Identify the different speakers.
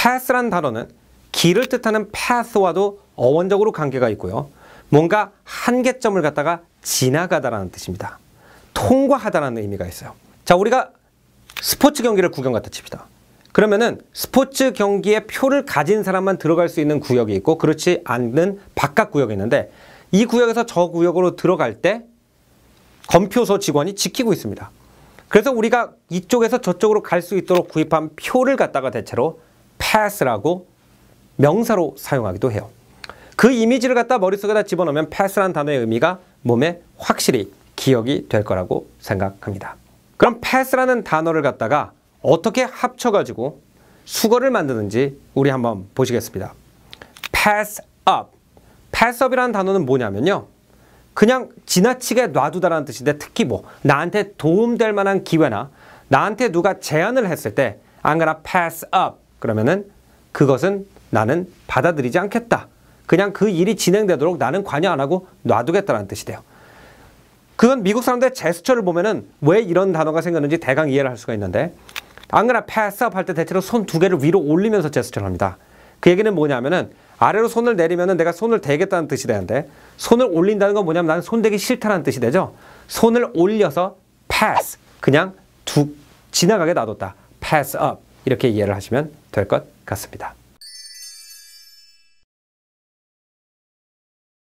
Speaker 1: path란 단어는 길을 뜻하는 path와도 어원적으로 관계가 있고요. 뭔가 한계점을 갖다가 지나가다라는 뜻입니다. 통과하다라는 의미가 있어요. 자, 우리가 스포츠 경기를 구경 갔다 칩시다. 그러면은 스포츠 경기에 표를 가진 사람만 들어갈 수 있는 구역이 있고 그렇지 않는 바깥 구역이 있는데 이 구역에서 저 구역으로 들어갈 때 검표소 직원이 지키고 있습니다. 그래서 우리가 이쪽에서 저쪽으로 갈 수 있도록 구입한 표를 갖다가 대체로 pass라고 명사로 사용하기도 해요. 그 이미지를 갖다 머릿속에다 집어넣으면 pass라는 단어의 의미가 몸에 확실히 기억이 될 거라고 생각합니다. 그럼 pass라는 단어를 갖다가 어떻게 합쳐가지고 수거를 만드는지 우리 한번 보시겠습니다. pass up. pass up이라는 단어는 뭐냐면요. 그냥 지나치게 놔두다라는 뜻인데 특히 뭐 나한테 도움될 만한 기회나 나한테 누가 제안을 했을 때 I'm gonna pass up 그러면은 그것은 나는 받아들이지 않겠다. 그냥 그 일이 진행되도록 나는 관여 안 하고 놔두겠다는 뜻이 돼요. 그건 미국 사람들의 제스처를 보면은 왜 이런 단어가 생겼는지 대강 이해를 할 수가 있는데 안 그러나 패스업 할 때 대체로 손 두 개를 위로 올리면서 제스처를 합니다. 그 얘기는 뭐냐면은 아래로 손을 내리면은 내가 손을 대겠다는 뜻이 되는데 손을 올린다는 건 뭐냐면 나는 손 대기 싫다는 뜻이 되죠. 손을 올려서 패스 그냥 두 지나가게 놔뒀다. 패스업 이렇게 이해를 하시면 될 것 같습니다.